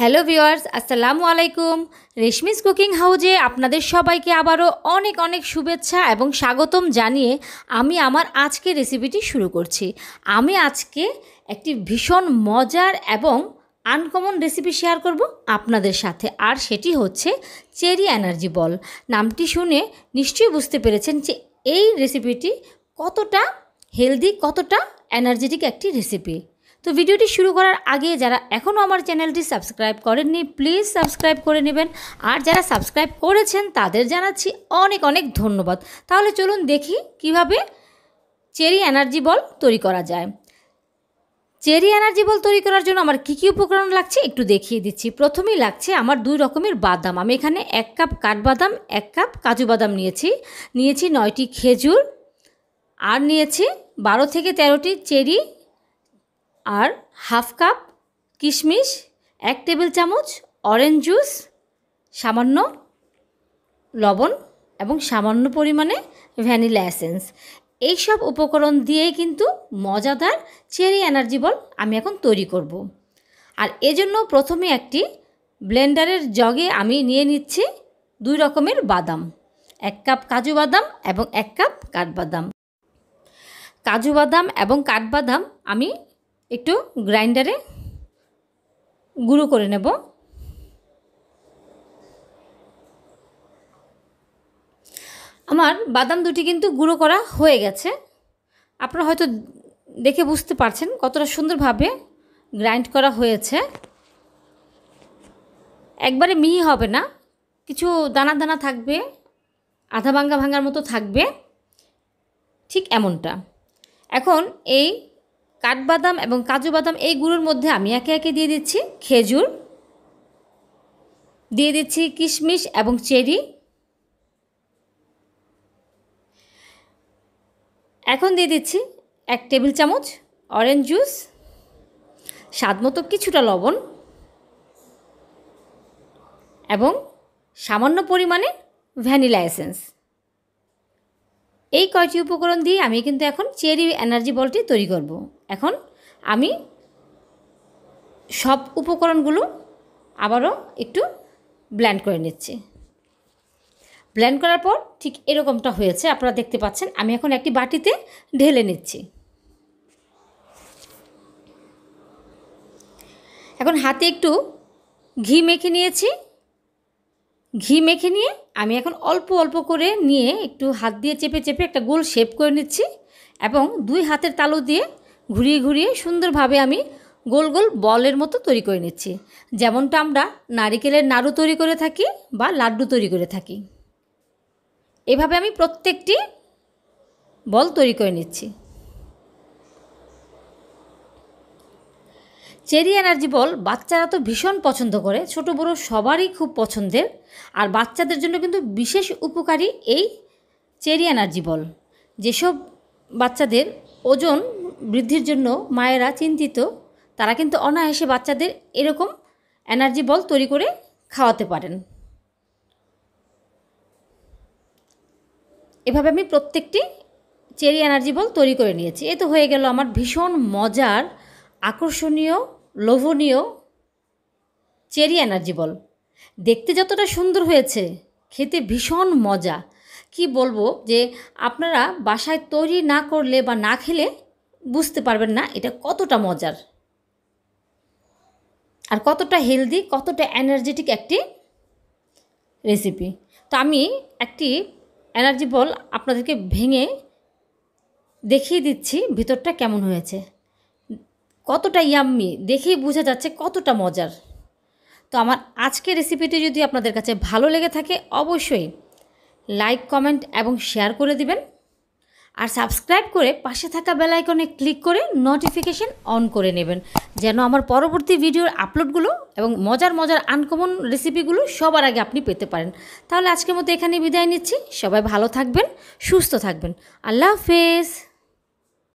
Hello viewers আসসালামু আলাইকুম Reshmi's cooking হাউজে আপনাদের সবাইকে আবারও অনেক অনেক শুভেচ্ছা এবং স্বাগতম জানিয়ে আমি আমার আজকে রেসিপিটি শুরু করছি আমি আজকে একটি ভীষণ মজার এবং আনকমন রেসিপি শেয়ার করব আপনাদের সাথে আর সেটি হচ্ছে চেরি এনার্জি বল নামটি শুনে নিশ্চয়ই বুঝতে পেরেছেন যে এই রেসিপিটি কতটা হেলদি কতটা এনার্জেটিক একটি রেসিপি তো ভিডিওটি শুরু করার আগে যারা এখনও আমার চ্যানেলটি সাবস্ক্রাইব করেননি প্লিজ সাবস্ক্রাইব করে নেবেন আর যারা সাবস্ক্রাইব করেছেন তাদের জানাচ্ছি অনেক অনেক ধন্যবাদ তাহলে চলুন দেখি কিভাবে চেরি এনার্জি বল তৈরি করা যায় চেরি এনার্জি বল তৈরি করার জন্য আমার কী কী উপকরণ লাগছে একটু দেখিয়ে দিচ্ছি প্রথমেই লাগছে আমার দুই রকমের বাদাম আমি এখানে এক কাপ কাঠবাদাম এক কাপ কাজু বাদাম নিয়েছি নিয়েছি নয়টি খেজুর আর নিয়েছি বারো থেকে তেরোটি চেরি আর হাফ কাপ কিশমিশ এক টেবিল চামচ অরেঞ্জ জুস সামান্য লবণ এবং সামান্য পরিমাণে ভ্যানিলা এসেন্স এইসব উপকরণ দিয়েই কিন্তু মজাদার চেরি এনার্জি বল আমি এখন তৈরি করব। আর এজন্য প্রথমে একটি ব্লেন্ডারের জগে আমি নিয়ে নিচ্ছি দুই রকমের বাদাম এক কাপ কাজু বাদাম এবং এক কাপ কাঠবাদাম কাজু বাদাম এবং কাঠবাদাম আমি একটু গ্রাইন্ডারে গুঁড়ো করে নেব আমার বাদাম দুটি কিন্তু গুঁড়ো করা হয়ে গেছে আপনারা হয়তো দেখে বুঝতে পারছেন কতটা সুন্দরভাবে গ্রাইন্ড করা হয়েছে একবারে মিহি হবে না কিছু দানা দানা থাকবে আধা ভাঙ্গা ভাঙ্গার মতো থাকবে ঠিক এমনটা এখন এই কাঠবাদাম এবং কাজু বাদাম এই গুঁড়োর মধ্যে আমি একে একে দিয়ে দিচ্ছি খেজুর দিয়ে দিচ্ছি কিশমিশ এবং চেরি এখন দিয়ে দিচ্ছি এক টেবিল চামচ অরেঞ্জ জুস স্বাদ মতো কিছুটা লবণ এবং সামান্য পরিমাণে ভ্যানিলা এসেন্স এই কয়টি উপকরণ দিয়ে আমি কিন্তু এখন চেরি এনার্জি বলটি তৈরি করব। এখন আমি সব উপকরণগুলো আবারও একটু ব্ল্যান্ড করে নিচ্ছি ব্ল্যান্ড করার পর ঠিক এরকমটা হয়েছে আপনারা দেখতে পাচ্ছেন আমি এখন একটি বাটিতে ঢেলে নিচ্ছি এখন হাতে একটু ঘি মেখে নিয়েছি ঘি মেখে নিয়ে আমি এখন অল্প অল্প করে নিয়ে একটু হাত দিয়ে চেপে চেপে একটা গোল শেপ করে নিচ্ছি এবং দুই হাতের তালু দিয়ে ঘুরিয়ে ঘুরিয়ে সুন্দরভাবে আমি গোল গোল বলের মতো তৈরি করে নিচ্ছি যেমনটা আমরা নারিকেলের নাড়ু তৈরি করে থাকি বা লাড্ডু তৈরি করে থাকি এভাবে আমি প্রত্যেকটি বল তৈরি করে নিচ্ছি চেরি এনার্জি বল বাচ্চারা তো ভীষণ পছন্দ করে ছোট বড় সবারই খুব পছন্দের আর বাচ্চাদের জন্য কিন্তু বিশেষ উপকারী এই চেরি এনার্জি বল যেসব বাচ্চাদের ওজন বৃদ্ধির জন্য মায়েরা চিন্তিত তারা কিন্তু অনায়াসে বাচ্চাদের এরকম এনার্জি বল তৈরি করে খাওয়াতে পারেন এভাবে আমি প্রত্যেকটি চেরি এনার্জি বল তৈরি করে নিয়েছি এ তো হয়ে গেল আমার ভীষণ মজার আকর্ষণীয় লোভনীয় চেরি এনার্জি বল দেখতে যতটা সুন্দর হয়েছে খেতে ভীষণ মজা কি বলবো যে আপনারা বাসায় তৈরি না করলে বা না খেলে বুঝতে পারবেন না এটা কতটা মজার আর কতটা হেলদি কতটা এনার্জেটিক একটি রেসিপি তো আমি একটি এনার্জি বল আপনাদেরকে ভেঙে দেখিয়ে দিচ্ছি ভিতরটা কেমন হয়েছে কতটা ইয়াম্মি দেখেই বোঝা যাচ্ছে কতটা মজার তো আমার আজকে রেসিপিটি যদি আপনাদের কাছে ভালো লেগে থাকে অবশ্যই লাইক কমেন্ট এবং শেয়ার করে দিবেন আর সাবস্ক্রাইব করে পাশে থাকা বেল আইকনে ক্লিক করে নোটিফিকেশান অন করে নেবেন যেন আমার পরবর্তী ভিডিওর আপলোডগুলো এবং মজার মজার আনকমন রেসিপিগুলো সবার আগে আপনি পেতে পারেন তাহলে আজকের মতো এখানে বিদায় নিচ্ছি সবাই ভালো থাকবেন সুস্থ থাকবেন আল্লাহ হাফেজ